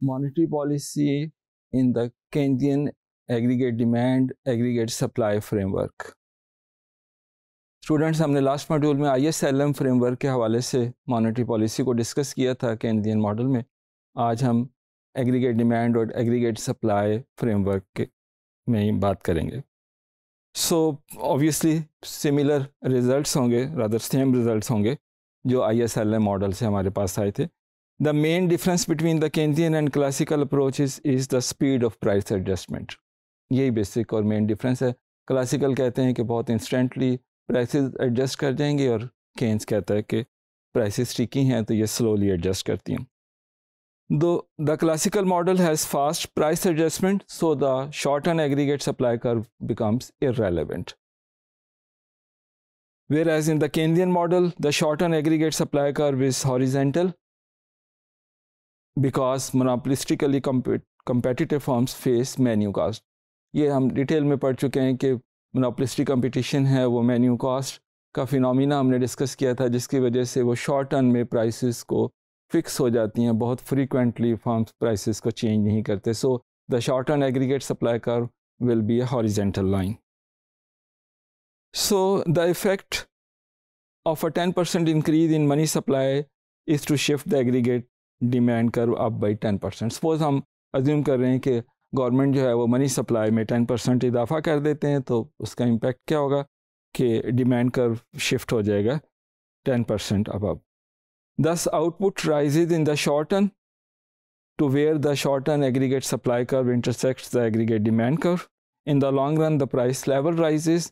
monetary policy in the Keynesian aggregate demand aggregate supply framework students हमने last module में I S L M framework के हवाले से monetary policy को discuss किया था कैनेडियन मॉडल में आज हम एग्रीगेट डिमांड और एग्रीगेट सप्लाई फ्रेमवर्क के में ही बात करेंगे सो ऑब्वियसली सिमिलर रिजल्ट्स होंगे रादर सेम रिजल्ट्स होंगे जो I S L M model से हमारे पास आए थे The main difference between the Keynesian and classical approaches is the speed of price adjustment. यही बेसिक और मेन डिफरेंस है क्लासिकल कहते हैं कि बहुत instantly prices adjust कर जाएंगे और केन्स कहता है कि प्राइसेस स्टिकी हैं तो ये स्लोली करती हैं though the classical model has fast price adjustment so the short and aggregate supply curve becomes irrelevant whereas in the keynesian model the short and aggregate supply curve is horizontal because monopolistically competitive firms face menu cost ये हम detail में पढ़ चुके हैं कि monopolistic competition है वो menu cost का फिनोमिना हमने डिस्कस किया था जिसकी वजह से वो शॉर्ट टर्म में प्राइसेस को फिक्स हो जाती हैं बहुत फ्रीक्वेंटली फॉर्म्स प्राइसेस को चेंज नहीं करते so the short term aggregate supply curve will be a horizontal line so the effect of a ten percent increase in money supply is to shift the aggregate demand curve up by ten percent suppose हम assume कर रहे हैं कि government जो है वो money supply में ten percent इजाफा कर देते हैं तो उसका इम्पेक्ट क्या होगा कि डिमांड कर शिफ्ट हो जाएगा टेन परसेंट अब अब दस output rise in the short term to where the short term aggregate supply curve intersect the aggregate demand curve in the long run the price level rises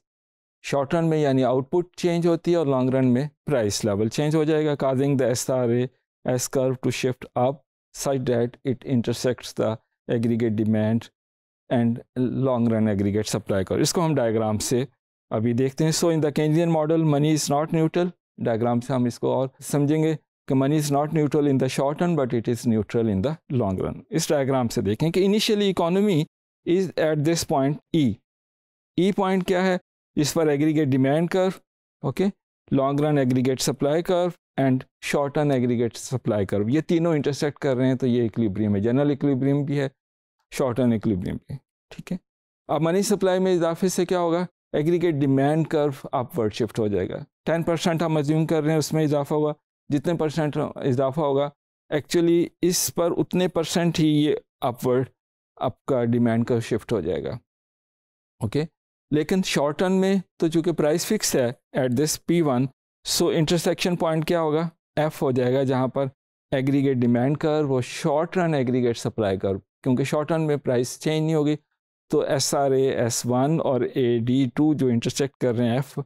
short term में यानी output change होती है और long run में price level change हो जाएगा causing the एस्तारे S curve to shift up such that it intersects the aggregate demand and long run aggregate supply curve. इसको हम diagram से अभी देखते हैं. So in the Keynesian model, money is not neutral. Diagram से हम इसको और समझेंगे कि money is not neutral in the short run, but it is neutral in the long run. इस diagram से देखें कि initially economy is at this point E. E point क्या है? इस पर aggregate demand curve, okay? Long run aggregate supply curve and short run aggregate supply curve ये तीनों इंटरसेक्ट कर रहे हैं तो ये इक्लिब्रियम है जनरल इक्लिब्रियम भी है शॉर्ट रन इक्लिब्रियम भी ठीक है अब मनी सप्लाई में इजाफे से क्या होगा aggregate demand curve upward shift हो जाएगा टेन परसेंट हम अज्यूम कर रहे हैं उसमें इजाफा होगा जितने परसेंट इजाफा होगा एक्चुअली इस पर उतने परसेंट ही ये अपवर्ड आपका डिमांड कर्व शिफ्ट हो जाएगा ओके okay? लेकिन शॉर्ट टर्म में तो चूँकि प्राइस फिक्स है at this P one so intersection point क्या होगा एफ हो जाएगा जहाँ पर एग्रीगेट डिमांड कर वो short run aggregate supply curve क्योंकि शॉर्ट रन में प्राइस चेंज नहीं होगी तो एस आर एस वन और ए डी टू जो इंटरसेक्ट कर रहे हैं एफ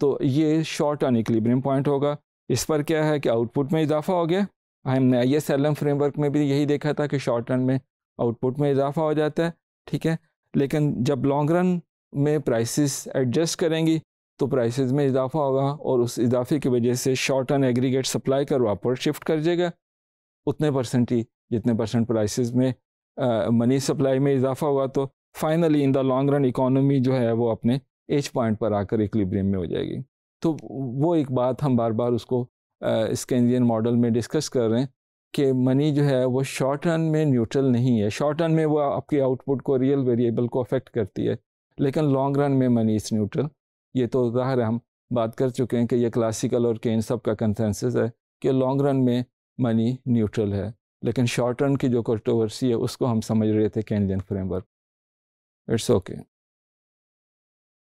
तो ये शॉर्ट टर्न इक्लिब्रियम पॉइंट होगा इस पर क्या है कि आउटपुट में इजाफा हो गया हमने I S L M framework में भी यही देखा था कि शॉर्ट रन में आउटपुट में इजाफा हो जाता है ठीक है लेकिन जब लॉन्ग रन में प्राइसेस एडजस्ट करेंगी तो प्राइसेस में इजाफा होगा और उस इजाफे की वजह से शॉर्ट टर्म एग्रीगेट सप्लाई कर वापस शिफ्ट कर जाएगा उतने परसेंट ही जितने परसेंट प्राइसेस में मनी सप्लाई में इजाफा हुआ तो finally in the long run economy जो है वो अपने एच पॉइंट पर आकर इक्लिब्रियम में हो जाएगी तो वो एक बात हम बार बार उसको इसके इंडियन मॉडल में डिस्कस कर रहे हैं कि मनी जो है वो शॉर्ट रन में न्यूट्रल नहीं है शॉर्ट रन में वो आपकी आउटपुट को रियल वेरिएबल को अफेक्ट करती है लेकिन लॉन्ग रन में मनी इज़ न्यूट्रल ये तो ज़ाहिर हम बात कर चुके हैं कि यह क्लासिकल और केन सब का कंसेंसस है कि लॉन्ग रन में मनी न्यूट्रल है लेकिन शॉर्ट रन की जो कंट्रोवर्सी है उसको हम समझ रहे थे कैनडियन फ्रेमवर्क इट्स ओके